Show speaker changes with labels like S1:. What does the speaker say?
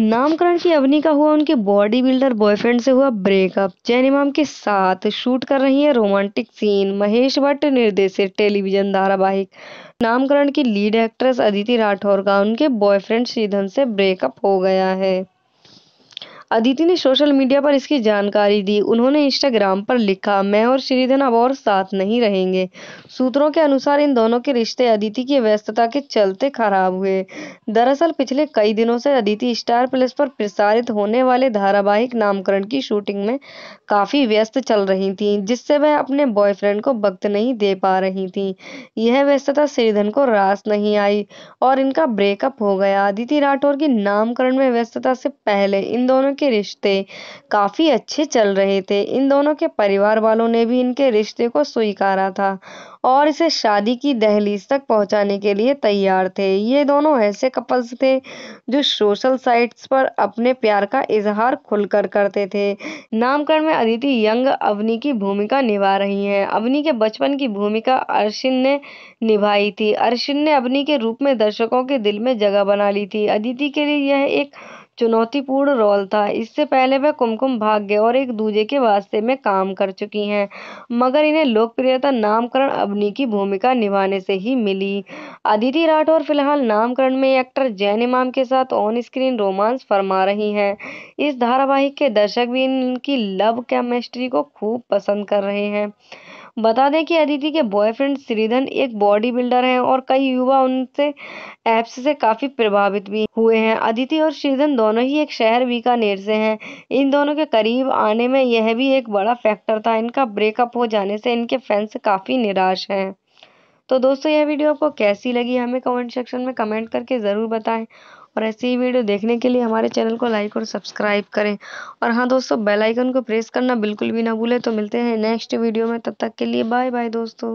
S1: नामकरण की अवनी का हुआ उनके बॉडी बिल्डर बॉयफ्रेंड से हुआ ब्रेकअप जैन इमाम के साथ शूट कर रही है रोमांटिक सीन महेश भट्ट निर्देशित टेलीविजन धारावाहिक नामकरण की लीड एक्ट्रेस अदिति राठौर का उनके बॉयफ्रेंड श्रीधन से ब्रेकअप हो गया है अदिति ने सोशल मीडिया पर इसकी जानकारी दी उन्होंने इंस्टाग्राम पर लिखा मैं और श्रीधन अब और साथ नहीं रहेंगे सूत्रों के अनुसार इन दोनों के रिश्ते अदिति की व्यस्तता के चलते खराब हुए दरअसल पिछले कई दिनों से अदिति स्टार प्लस पर प्रसारित होने वाले धारावाहिक नामकरण की शूटिंग में काफ़ी व्यस्त चल रही थी जिससे वह अपने बॉयफ्रेंड को वक्त नहीं दे पा रही थी यह व्यस्तता श्रीधन को रास नहीं आई और इनका ब्रेकअप हो गया अदिति राठौर की नामकरण में व्यस्तता से पहले इन दोनों के रिश्ते काफ़ी अच्छे चल रहे थे इन दोनों के परिवार वालों ने भी इनके रिश्ते को स्वीकारा था और इसे शादी की दहलीज तक पहुंचाने के लिए तैयार थे ये दोनों ऐसे कपल्स थे जो सोशल साइट्स पर अपने प्यार का इजहार खुलकर करते थे नामकरण में अदिति यंग अवनी की भूमिका निभा रही हैं अवनी के बचपन की भूमिका अर्शिन ने निभाई थी अर्शिन ने अवनी के रूप में दर्शकों के दिल में जगह बना ली थी अदिति के लिए यह एक चुनौतीपूर्ण रोल था इससे पहले वह कुमकुम भाग्य और एक दूजे के वास्ते में काम कर चुकी हैं मगर इन्हें लोकप्रियता नामकरण अबनी की भूमिका निभाने से ही मिली अदिति राठौर फिलहाल नामकरण में एक्टर जैन इमाम के साथ ऑन स्क्रीन रोमांस फरमा रही हैं इस धारावाहिक के दर्शक भी इनकी लव केमिस्ट्री को खूब पसंद कर रहे हैं बता दें कि अदिति के बॉयफ्रेंड श्रीधन एक बॉडी बिल्डर हैं और कई युवा उनसे एप्स से काफ़ी प्रभावित भी हुए हैं अदिति और श्रीधन दोनों ही एक शहर बीकानेर से हैं इन दोनों के करीब आने में यह भी एक बड़ा फैक्टर था इनका ब्रेकअप हो जाने से इनके फैंस काफ़ी निराश हैं तो दोस्तों यह वीडियो आपको कैसी लगी हमें कमेंट सेक्शन में कमेंट करके ज़रूर बताएं और ऐसी ही वीडियो देखने के लिए हमारे चैनल को लाइक और सब्सक्राइब करें और हाँ दोस्तों बेल आइकन को प्रेस करना बिल्कुल भी ना भूलें तो मिलते हैं नेक्स्ट वीडियो में तब तक के लिए बाय बाय दोस्तों